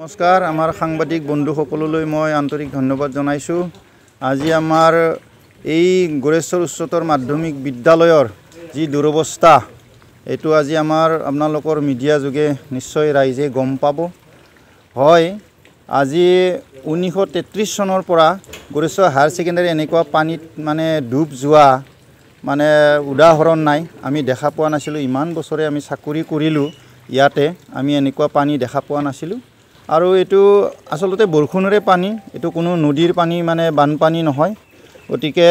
নমস্কাৰ আমাৰ সাংবাদিক বন্ধুসকললৈ মই আন্তৰিক ধন্যবাদ জনাইছোঁ আজি আমাৰ এই গোৰেশ্বৰ উচ্চতৰ মাধ্যমিক বিদ্যালয়ৰ যি দুৰৱস্থা এইটো আজি আমাৰ আপোনালোকৰ মিডিয়া যোগে নিশ্চয় ৰাইজে গম পাব হয় আজি ঊনৈছশ তেত্ৰিছ চনৰ পৰা গোৰেশ্বৰ হায়াৰ ছেকেণ্ডেৰী এনেকুৱা পানীত মানে ডুব যোৱা মানে উদাহৰণ নাই আমি দেখা পোৱা নাছিলোঁ ইমান বছৰে আমি চাকৰি কৰিলোঁ ইয়াতে আমি এনেকুৱা পানী দেখা পোৱা নাছিলোঁ আৰু এইটো আচলতে বৰষুণৰে পানী এইটো কোনো নদীৰ পানী মানে বানপানী নহয় গতিকে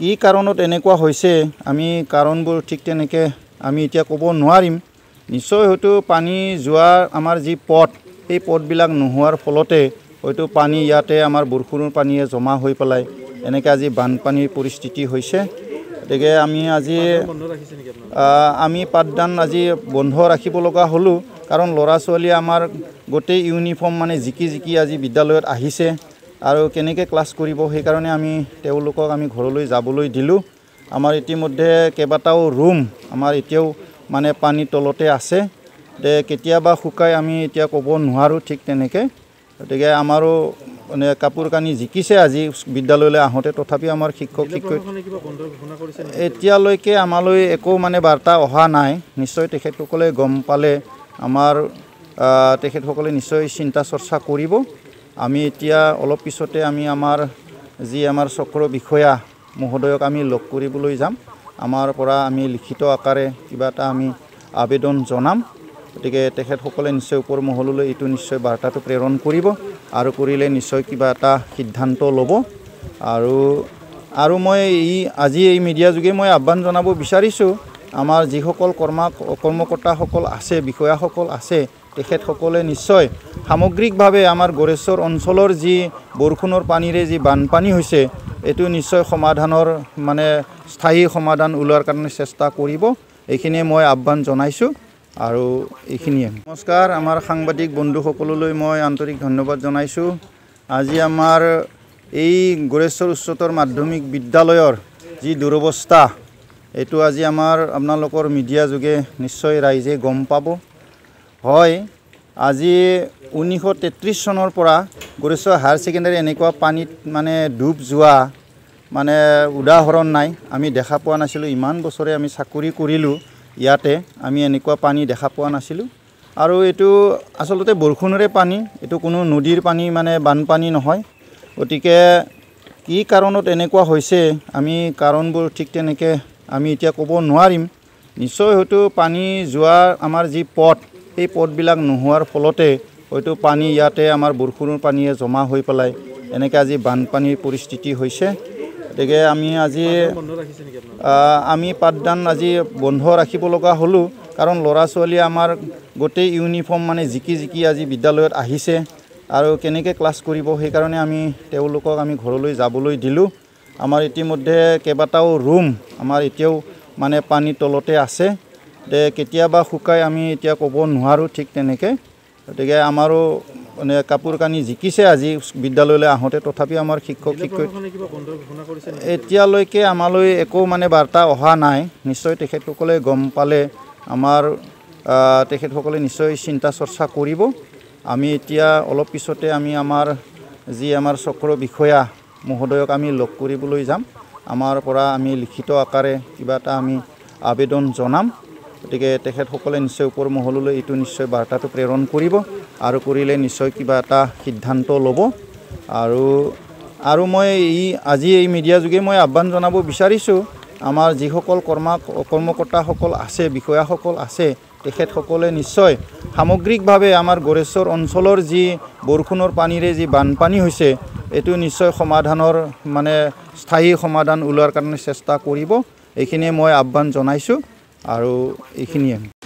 কি কাৰণত এনেকুৱা হৈছে আমি কাৰণবোৰ ঠিক তেনেকৈ আমি এতিয়া ক'ব নোৱাৰিম নিশ্চয় হয়তো পানী যোৱা আমাৰ যি পথ সেই পথবিলাক নোহোৱাৰ ফলতে হয়তো পানী ইয়াতে আমাৰ বৰষুণৰ পানীয়ে জমা হৈ পেলাই এনেকৈ আজি বানপানীৰ পৰিস্থিতি হৈছে গতিকে আমি আজি আমি পাঠদান আজি বন্ধ ৰাখিব লগা হ'লোঁ কাৰণ ল'ৰা ছোৱালীয়ে আমাৰ গোটেই ইউনিফৰ্ম মানে জিকি জিকি আজি বিদ্যালয়ত আহিছে আৰু কেনেকৈ ক্লাছ কৰিব সেইকাৰণে আমি তেওঁলোকক আমি ঘৰলৈ যাবলৈ দিলোঁ আমাৰ ইতিমধ্যে কেইবাটাও ৰুম আমাৰ এতিয়াও মানে পানীৰ তলতে আছে কেতিয়াবা শুকাই আমি এতিয়া ক'ব নোৱাৰোঁ ঠিক তেনেকৈ গতিকে আমাৰো মানে কাপোৰ কানি জিকিছে আজি বিদ্যালয়লৈ আহোঁতে তথাপিও আমাৰ শিক্ষক শিক্ষয়িত্ৰী এতিয়ালৈকে আমালৈ একো মানে বাৰ্তা অহা নাই নিশ্চয় তেখেতসকলে গম পালে আমাৰ তেখেতসকলে নিশ্চয় চিন্তা চৰ্চা কৰিব আমি এতিয়া অলপ পিছতে আমি আমাৰ যি আমাৰ চক্ৰ বিষয়া মহোদয়ক আমি লগ কৰিবলৈ যাম আমাৰ পৰা আমি লিখিত আকাৰে কিবা এটা আমি আবেদন জনাম গতিকে তেখেতসকলে নিশ্চয় ওপৰ মহললৈ এইটো নিশ্চয় বাৰ্তাটো প্ৰেৰণ কৰিব আৰু কৰিলে নিশ্চয় কিবা এটা সিদ্ধান্ত ল'ব আৰু আৰু মই এই আজি এই মিডিয়া যোগে মই আহ্বান জনাব বিচাৰিছোঁ আমাৰ যিসকল কৰ্মা কৰ্মকৰ্তাসকল আছে বিষয়াসকল আছে তেখেতসকলে নিশ্চয় সামগ্ৰিকভাৱে আমাৰ গৰেশ্বৰ অঞ্চলৰ যি বৰষুণৰ পানীৰে যি বানপানী হৈছে এইটো নিশ্চয় সমাধানৰ মানে স্থায়ী সমাধান ওলোৱাৰ কাৰণে চেষ্টা কৰিব এইখিনিয়ে মই আহ্বান জনাইছোঁ আৰু এইখিনিয়ে নমস্কাৰ আমাৰ সাংবাদিক বন্ধুসকললৈ মই আন্তৰিক ধন্যবাদ জনাইছোঁ আজি আমাৰ এই গোৰেশ্বৰ উচ্চতৰ মাধ্যমিক বিদ্যালয়ৰ যি দুৰৱস্থা এইটো আজি আমাৰ আপোনালোকৰ মিডিয়া যোগে নিশ্চয় ৰাইজে গম পাব হয় আজি ঊনৈছশ তেত্ৰিছ চনৰ পৰা গোৰেশ্বৰ হায়াৰ ছেকেণ্ডেৰী এনেকুৱা পানীত মানে ডুব যোৱা মানে উদাহৰণ নাই আমি দেখা পোৱা নাছিলোঁ ইমান বছৰে আমি চাকৰি কৰিলোঁ ইয়াতে আমি এনেকুৱা পানী দেখা পোৱা নাছিলোঁ আৰু এইটো আচলতে বৰষুণৰে পানী এইটো কোনো নদীৰ পানী মানে বানপানী নহয় গতিকে কি কাৰণত এনেকুৱা হৈছে আমি কাৰণবোৰ ঠিক তেনেকৈ আমি এতিয়া ক'ব নোৱাৰিম নিশ্চয় হয়তো পানী যোৱা আমাৰ যি পথ সেই পথবিলাক নোহোৱাৰ ফলতে হয়তো পানী ইয়াতে আমাৰ বৰষুণৰ পানীয়ে জমা হৈ পেলাই এনেকৈ আজি বানপানীৰ পৰিস্থিতি হৈছে গতিকে আমি আজি আমি পাঠদান আজি বন্ধ ৰাখিব লগা হ'লোঁ কাৰণ ল'ৰা ছোৱালীয়ে আমাৰ গোটেই ইউনিফৰ্ম মানে জিকি জিকি আজি বিদ্যালয়ত আহিছে আৰু কেনেকৈ ক্লাছ কৰিব সেইকাৰণে আমি তেওঁলোকক আমি ঘৰলৈ যাবলৈ দিলোঁ আমাৰ ইতিমধ্যে কেইবাটাও ৰুম আমাৰ এতিয়াও মানে পানী তলতে আছে কেতিয়াবা শুকাই আমি এতিয়া ক'ব নোৱাৰোঁ ঠিক তেনেকৈ গতিকে আমাৰো মানে কাপোৰ কানি জিকিছে আজি বিদ্যালয়লৈ আহোঁতে তথাপিও আমাৰ শিক্ষক শিক্ষয়িত্ৰী এতিয়ালৈকে আমালৈ একো মানে বাৰ্তা অহা নাই নিশ্চয় তেখেতসকলে গম পালে আমাৰ তেখেতসকলে নিশ্চয় চিন্তা চৰ্চা কৰিব আমি এতিয়া অলপ পিছতে আমি আমাৰ যি আমাৰ চক্ৰ বিষয়া মহোদয়ক আমি লগ কৰিবলৈ যাম আমাৰ পৰা আমি লিখিত আকাৰে কিবা এটা আমি আবেদন জনাম গতিকে তেখেতসকলে নিশ্চয় ওপৰ মহললৈ এইটো নিশ্চয় বাৰ্তাটো প্ৰেৰণ কৰিব আৰু কৰিলে নিশ্চয় কিবা এটা সিদ্ধান্ত ল'ব আৰু আৰু মই এই আজি এই মিডিয়া যোগে মই আহ্বান জনাব বিচাৰিছোঁ আমাৰ যিসকল কৰ্মা কৰ্মকৰ্তাসকল আছে বিষয়াসকল আছে তেখেতসকলে নিশ্চয় সামগ্ৰিকভাৱে আমাৰ গৰেশ্বৰ অঞ্চলৰ যি বৰষুণৰ পানীৰে যি বানপানী হৈছে এইটো নিশ্চয় সমাধানৰ মানে স্থায়ী সমাধান ওলোৱাৰ কাৰণে চেষ্টা কৰিব এইখিনিয়ে মই আহ্বান জনাইছোঁ আৰু এইখিনিয়ে